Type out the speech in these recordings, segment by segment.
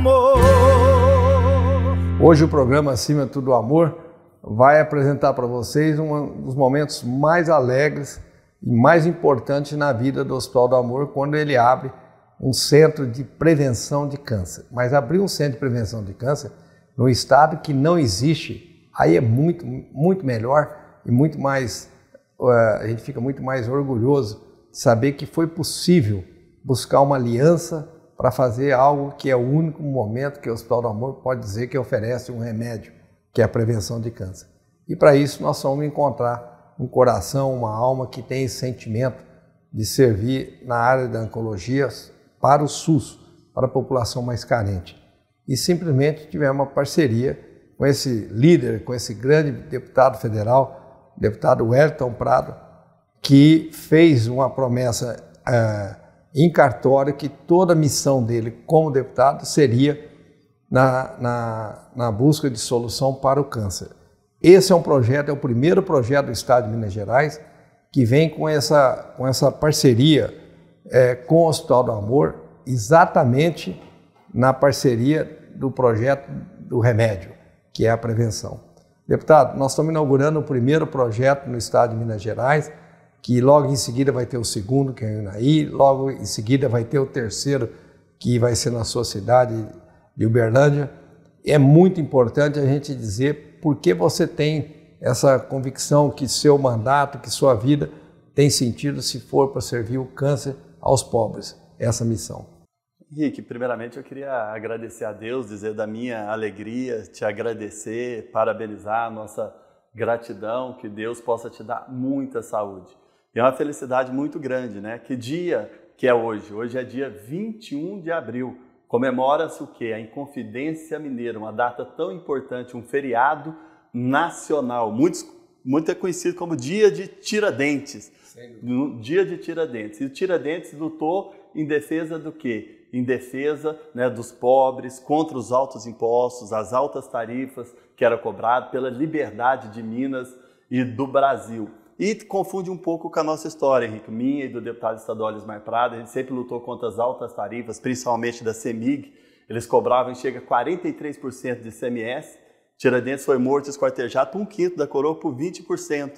amor. Hoje o programa Acima de Tudo Amor vai apresentar para vocês um dos momentos mais alegres e mais importantes na vida do Hospital do Amor quando ele abre um centro de prevenção de câncer. Mas abrir um centro de prevenção de câncer no estado que não existe, aí é muito, muito melhor e muito mais, eh, a gente fica muito mais orgulhoso de saber que foi possível buscar uma aliança para fazer algo que é o único momento que o Hospital do Amor pode dizer que oferece um remédio, que é a prevenção de câncer. E para isso nós vamos encontrar um coração, uma alma que tem esse sentimento de servir na área da oncologia para o SUS, para a população mais carente. E simplesmente tivemos uma parceria com esse líder, com esse grande deputado federal, deputado Wellington Prado, que fez uma promessa uh, em cartório que toda a missão dele como deputado seria na, na, na, busca de solução para o câncer. Esse é um projeto, é o primeiro projeto do Estado de Minas Gerais que vem com essa, com essa parceria é, com o Hospital do Amor, exatamente na parceria do projeto do remédio, que é a prevenção. Deputado, nós estamos inaugurando o primeiro projeto no Estado de Minas Gerais que logo em seguida vai ter o segundo, que é em Unaí, logo em seguida vai ter o terceiro, que vai ser na sua cidade de Uberlândia. É muito importante a gente dizer por que você tem essa convicção que seu mandato, que sua vida tem sentido se for para servir o câncer aos pobres. Essa missão. Henrique, primeiramente eu queria agradecer a Deus, dizer da minha alegria, te agradecer, parabenizar a nossa gratidão, que Deus possa te dar muita saúde. E é uma felicidade muito grande, né? Que dia que é hoje? Hoje é dia 21 de abril. Comemora-se o quê? A Inconfidência Mineira, uma data tão importante, um feriado nacional. muito é conhecido como Dia de Tiradentes. Sério? Dia de Tiradentes. E o Tiradentes lutou em defesa do quê? em defesa né, dos pobres, contra os altos impostos, as altas tarifas que era cobrado, pela liberdade de Minas e do Brasil. E confunde um pouco com a nossa história, Henrique, minha e do deputado estadual Ismael Prada. A gente sempre lutou contra as altas tarifas, principalmente da CEMIG. Eles cobravam chega a 43% de CMS. Tiradentes foi morto, esquartejado um quinto da coroa por 20%.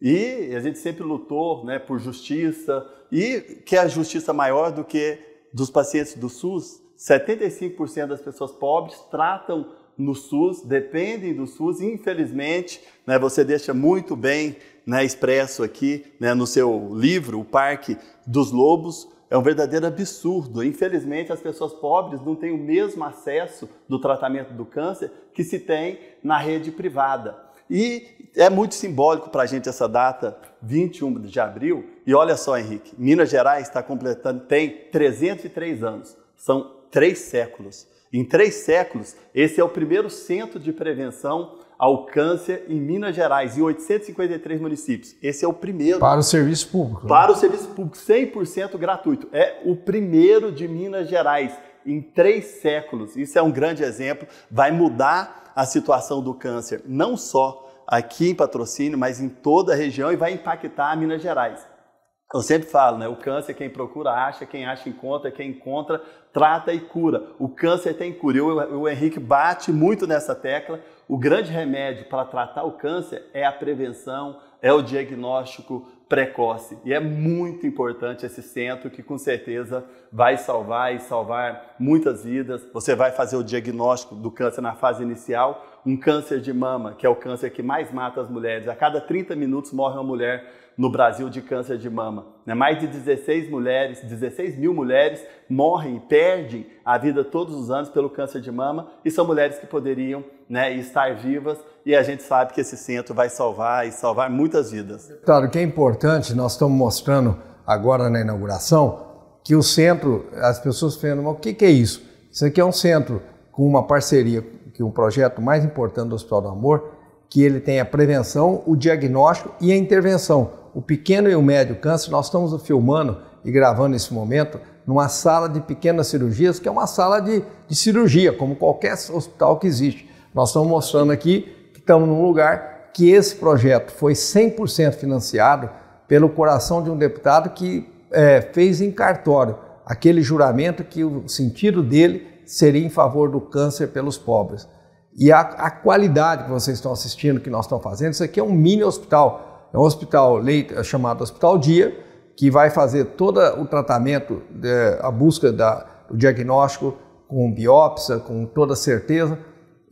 E a gente sempre lutou né, por justiça e quer é a justiça maior do que dos pacientes do SUS. 75% das pessoas pobres tratam no SUS, dependem do SUS, infelizmente, né, você deixa muito bem né, expresso aqui né, no seu livro, O Parque dos Lobos, é um verdadeiro absurdo. Infelizmente, as pessoas pobres não têm o mesmo acesso do tratamento do câncer que se tem na rede privada. E é muito simbólico para a gente essa data, 21 de abril. E olha só, Henrique, Minas Gerais está completando, tem 303 anos, são três séculos. Em três séculos, esse é o primeiro centro de prevenção ao câncer em Minas Gerais, em 853 municípios. Esse é o primeiro. Para o serviço público. Né? Para o serviço público, 100% gratuito. É o primeiro de Minas Gerais em três séculos. Isso é um grande exemplo. Vai mudar a situação do câncer, não só aqui em patrocínio, mas em toda a região e vai impactar Minas Gerais. Eu sempre falo, né? O câncer quem procura acha, quem acha encontra, quem encontra trata e cura. O câncer tem cura. E o, o Henrique bate muito nessa tecla. O grande remédio para tratar o câncer é a prevenção, é o diagnóstico precoce. E é muito importante esse centro que com certeza vai salvar e salvar muitas vidas. Você vai fazer o diagnóstico do câncer na fase inicial, um câncer de mama, que é o câncer que mais mata as mulheres. A cada 30 minutos morre uma mulher no Brasil de câncer de mama. Né? Mais de 16 mulheres, 16 mil mulheres morrem e perdem a vida todos os anos pelo câncer de mama e são mulheres que poderiam né, estar vivas e a gente sabe que esse centro vai salvar e salvar muitas vidas. Claro que é importante, nós estamos mostrando agora na inauguração que o centro, as pessoas falam mas o que, que é isso? Isso aqui é um centro com uma parceria que um projeto mais importante do Hospital do Amor, que ele tem a prevenção, o diagnóstico e a intervenção. O pequeno e o médio câncer, nós estamos filmando e gravando nesse momento numa sala de pequenas cirurgias, que é uma sala de, de cirurgia, como qualquer hospital que existe. Nós estamos mostrando aqui que estamos num lugar que esse projeto foi 100% financiado pelo coração de um deputado que é, fez em cartório aquele juramento que o sentido dele seria em favor do câncer pelos pobres. E a, a qualidade que vocês estão assistindo, que nós estamos fazendo, isso aqui é um mini hospital. É um hospital leito, é chamado Hospital Dia, que vai fazer todo o tratamento, é, a busca da, do diagnóstico com biópsia, com toda certeza,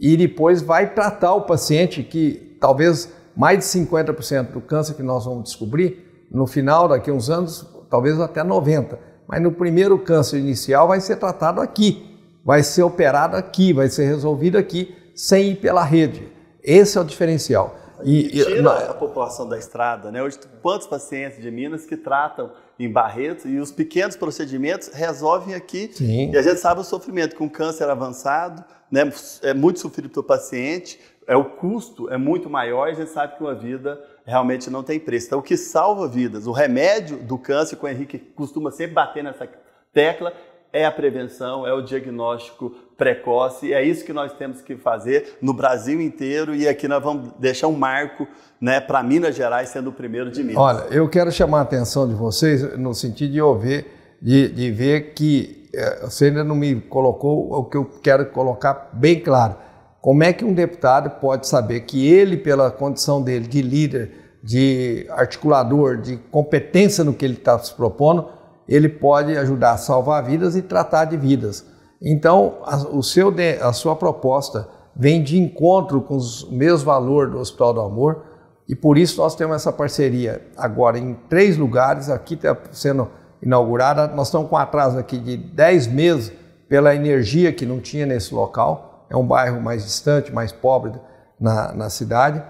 e depois vai tratar o paciente que talvez mais de 50% do câncer que nós vamos descobrir, no final, daqui a uns anos, talvez até 90%. Mas no primeiro câncer inicial vai ser tratado aqui, vai ser operado aqui, vai ser resolvido aqui, sem ir pela rede. Esse é o diferencial. E, e tira a população da estrada, né? Hoje, quantos pacientes de Minas que tratam em Barretos e os pequenos procedimentos resolvem aqui. Sim. E a gente sabe o sofrimento com câncer avançado, né? É muito sofrido o paciente, é o custo é muito maior e a gente sabe que uma vida realmente não tem preço. Então, o que salva vidas, o remédio do câncer, que o Henrique costuma sempre bater nessa tecla, é a prevenção, é o diagnóstico precoce, é isso que nós temos que fazer no Brasil inteiro e aqui nós vamos deixar um marco né, para Minas Gerais sendo o primeiro de Minas. Olha, eu quero chamar a atenção de vocês no sentido de ouvir, de, de ver que eh, você ainda não me colocou o que eu quero colocar bem claro. Como é que um deputado pode saber que ele, pela condição dele de líder, de articulador, de competência no que ele está se propondo, ele pode ajudar a salvar vidas e tratar de vidas. Então, a, o seu, a sua proposta vem de encontro com os mesmos valores do Hospital do Amor e por isso nós temos essa parceria agora em três lugares. Aqui está sendo inaugurada, nós estamos com atraso aqui de 10 meses pela energia que não tinha nesse local. É um bairro mais distante, mais pobre na, na cidade,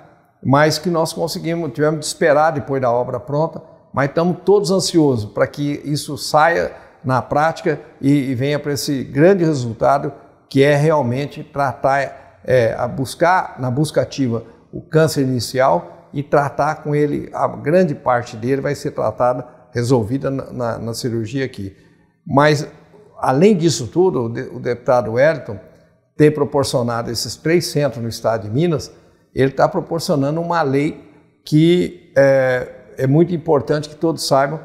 mas que nós conseguimos, tivemos de esperar depois da obra pronta mas estamos todos ansiosos para que isso saia na prática e, e venha para esse grande resultado que é realmente tratar, é, a buscar na busca ativa o câncer inicial e tratar com ele, a grande parte dele vai ser tratada, resolvida na, na, na cirurgia aqui. Mas, além disso tudo, o, de, o deputado Wellington ter proporcionado esses três centros no estado de Minas, ele está proporcionando uma lei que é, é muito importante que todos saibam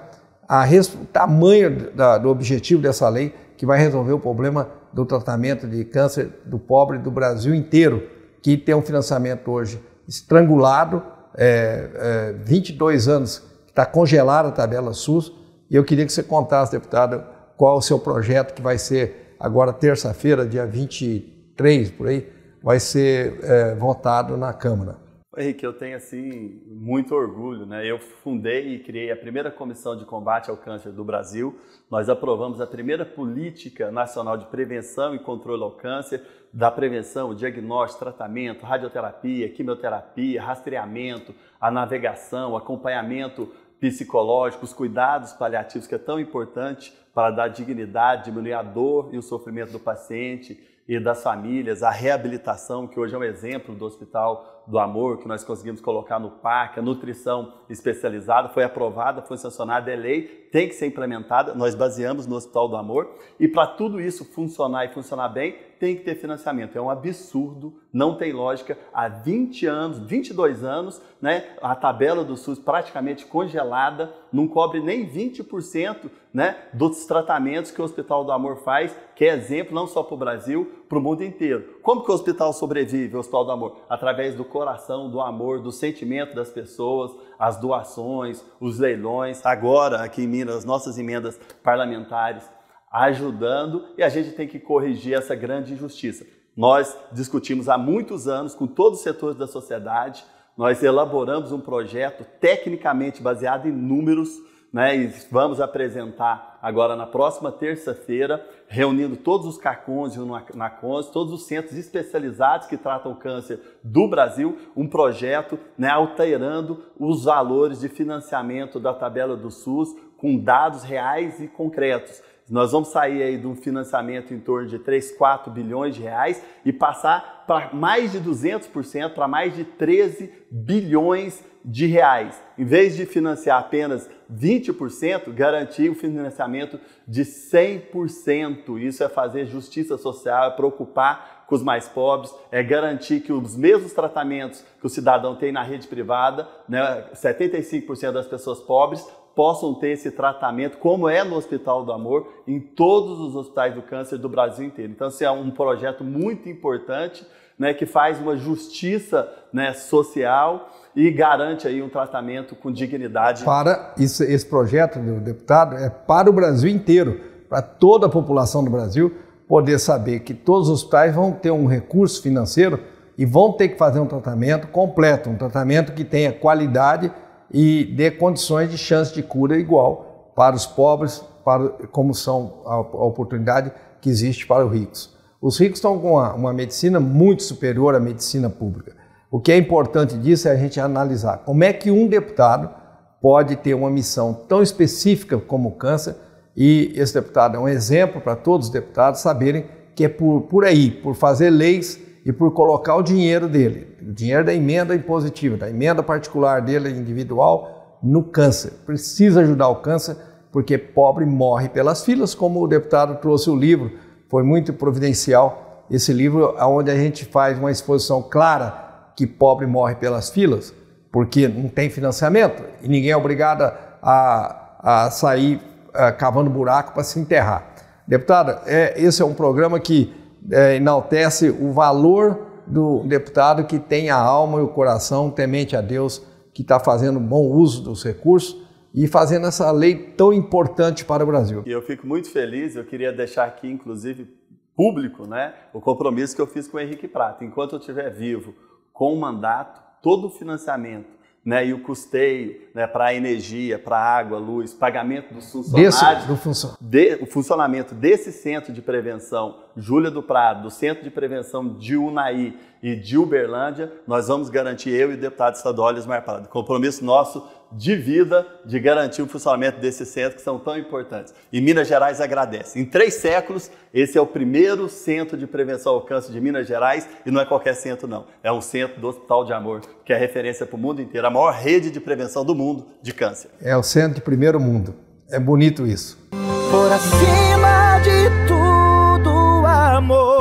a o tamanho da, do objetivo dessa lei que vai resolver o problema do tratamento de câncer do pobre do Brasil inteiro, que tem um financiamento hoje estrangulado, é, é, 22 anos está congelada a tabela SUS. E eu queria que você contasse, deputada, qual o seu projeto que vai ser agora terça-feira, dia 23, por aí, vai ser é, votado na Câmara. Henrique, eu tenho assim muito orgulho, né? Eu fundei e criei a primeira comissão de combate ao câncer do Brasil. Nós aprovamos a primeira política nacional de prevenção e controle ao câncer, da prevenção, diagnóstico, tratamento, radioterapia, quimioterapia, rastreamento, a navegação, acompanhamento psicológico, os cuidados paliativos que é tão importante para dar dignidade, diminuir a dor e o sofrimento do paciente e das famílias, a reabilitação, que hoje é um exemplo do Hospital do amor que nós conseguimos colocar no PAC, a nutrição especializada, foi aprovada, foi sancionada, é lei, tem que ser implementada, nós baseamos no Hospital do Amor, e para tudo isso funcionar e funcionar bem, tem que ter financiamento. É um absurdo, não tem lógica. Há 20 anos, 22 anos, né, a tabela do SUS praticamente congelada, não cobre nem 20% né, dos tratamentos que o Hospital do Amor faz, que é exemplo não só para o Brasil, para o mundo inteiro. Como que o hospital sobrevive, o Hospital do Amor? Através do coração, do amor, do sentimento das pessoas, as doações, os leilões. Agora, aqui em Minas, nossas emendas parlamentares ajudando e a gente tem que corrigir essa grande injustiça. Nós discutimos há muitos anos com todos os setores da sociedade, nós elaboramos um projeto tecnicamente baseado em números né? E vamos apresentar agora na próxima terça-feira, reunindo todos os CACONs e NACONs, todos os centros especializados que tratam câncer do Brasil, um projeto né, alterando os valores de financiamento da tabela do SUS com dados reais e concretos. Nós vamos sair aí de um financiamento em torno de 3, 4 bilhões de reais e passar para mais de 200%, para mais de 13 bilhões de reais. Em vez de financiar apenas 20%, garantir o um financiamento de 100%. Isso é fazer justiça social, é preocupar com os mais pobres, é garantir que os mesmos tratamentos que o cidadão tem na rede privada, né, 75% das pessoas pobres possam ter esse tratamento, como é no Hospital do Amor, em todos os hospitais do câncer do Brasil inteiro. Então, isso é um projeto muito importante, né, que faz uma justiça né, social e garante aí um tratamento com dignidade. Para isso, esse projeto, meu deputado, é para o Brasil inteiro, para toda a população do Brasil poder saber que todos os hospitais vão ter um recurso financeiro e vão ter que fazer um tratamento completo, um tratamento que tenha qualidade e dê condições de chance de cura igual para os pobres, para, como são a, a oportunidade que existe para os ricos. Os ricos estão com uma, uma medicina muito superior à medicina pública. O que é importante disso é a gente analisar como é que um deputado pode ter uma missão tão específica como o câncer e esse deputado é um exemplo para todos os deputados saberem que é por, por aí, por fazer leis e por colocar o dinheiro dele, o dinheiro da emenda impositiva, da emenda particular dele, individual, no câncer. Precisa ajudar o câncer, porque pobre morre pelas filas, como o deputado trouxe o livro, foi muito providencial esse livro, é onde a gente faz uma exposição clara que pobre morre pelas filas, porque não tem financiamento e ninguém é obrigado a, a sair a, eh, cavando buraco para se enterrar. Deputada, é, esse é um programa que é, enaltece o valor do deputado que tem a alma e o coração temente a Deus, que está fazendo bom uso dos recursos e fazendo essa lei tão importante para o Brasil. E eu fico muito feliz, eu queria deixar aqui, inclusive, público, né, o compromisso que eu fiz com o Henrique Prata. Enquanto eu estiver vivo, com o mandato, todo o financiamento né, e o custeio né, para energia, para água, luz, pagamento dos funcionários, Desse, do De, o funcionamento desse centro de prevenção Júlia do Prado, do Centro de Prevenção de Unaí e de Uberlândia, nós vamos garantir, eu e o deputado estadual Osmar Prado, compromisso nosso de vida de garantir o funcionamento desses centros que são tão importantes. E Minas Gerais agradece. Em três séculos, esse é o primeiro centro de prevenção ao câncer de Minas Gerais e não é qualquer centro, não. É um centro do Hospital de Amor, que é referência para o mundo inteiro, a maior rede de prevenção do mundo de câncer. É o centro de primeiro mundo. É bonito isso. Por acima amor.